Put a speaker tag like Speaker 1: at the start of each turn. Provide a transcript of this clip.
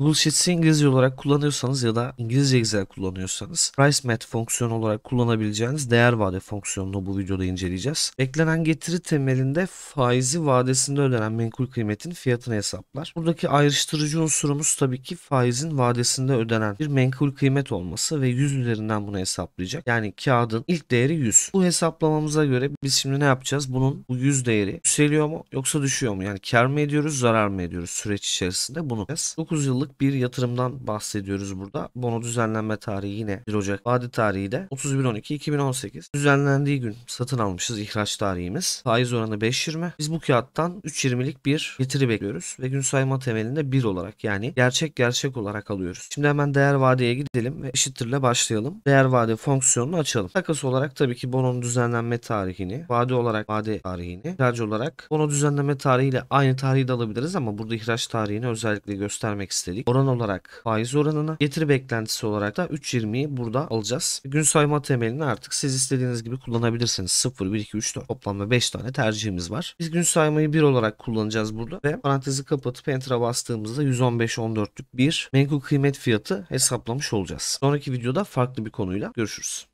Speaker 1: Google Sheets'i İngilizce olarak kullanıyorsanız ya da İngilizce güzel kullanıyorsanız Price Mat fonksiyonu olarak kullanabileceğiniz değer vade fonksiyonunu bu videoda inceleyeceğiz. Beklenen getiri temelinde faizi vadesinde ödenen menkul kıymetin fiyatını hesaplar. Buradaki ayrıştırıcı unsurumuz tabii ki faizin vadesinde ödenen bir menkul kıymet olması ve 100 üzerinden bunu hesaplayacak. Yani kağıdın ilk değeri 100. Bu hesaplamamıza göre biz şimdi ne yapacağız? Bunun bu 100 değeri yükseliyor mu yoksa düşüyor mu? Yani kar mı ediyoruz zarar mı ediyoruz süreç içerisinde bunu. 9 yıllık yıllık bir yatırımdan bahsediyoruz burada. Bono düzenlenme tarihi yine 1 Ocak. Vade tarihi de 31.12.2018. Düzenlendiği gün satın almışız ihraç tarihimiz. Faiz oranı 5.20. Biz bu kağıttan 3.20'lik bir getiri bekliyoruz ve gün sayma temelinde 1 olarak yani gerçek gerçek olarak alıyoruz. Şimdi hemen değer vadeye gidelim ve eşittirle başlayalım. Değer vade fonksiyonunu açalım. Takas olarak tabii ki bononun düzenlenme tarihini, vade olarak vade tarihini, ihraç olarak bono düzenleme tarihiyle aynı tarihi de alabiliriz ama burada ihraç tarihini özellikle göstermek istedik. %1'lik oran olarak faiz oranını getiri beklentisi olarak da 3.20'yi burada alacağız. Gün sayma temelini artık siz istediğiniz gibi kullanabilirsiniz. 0, 1, 2, 3, 4 toplamda 5 tane tercihimiz var. Biz gün saymayı 1 olarak kullanacağız burada ve parantezi kapatıp enter'a bastığımızda 115-14'lük bir menkul kıymet fiyatı hesaplamış olacağız. Sonraki videoda farklı bir konuyla görüşürüz.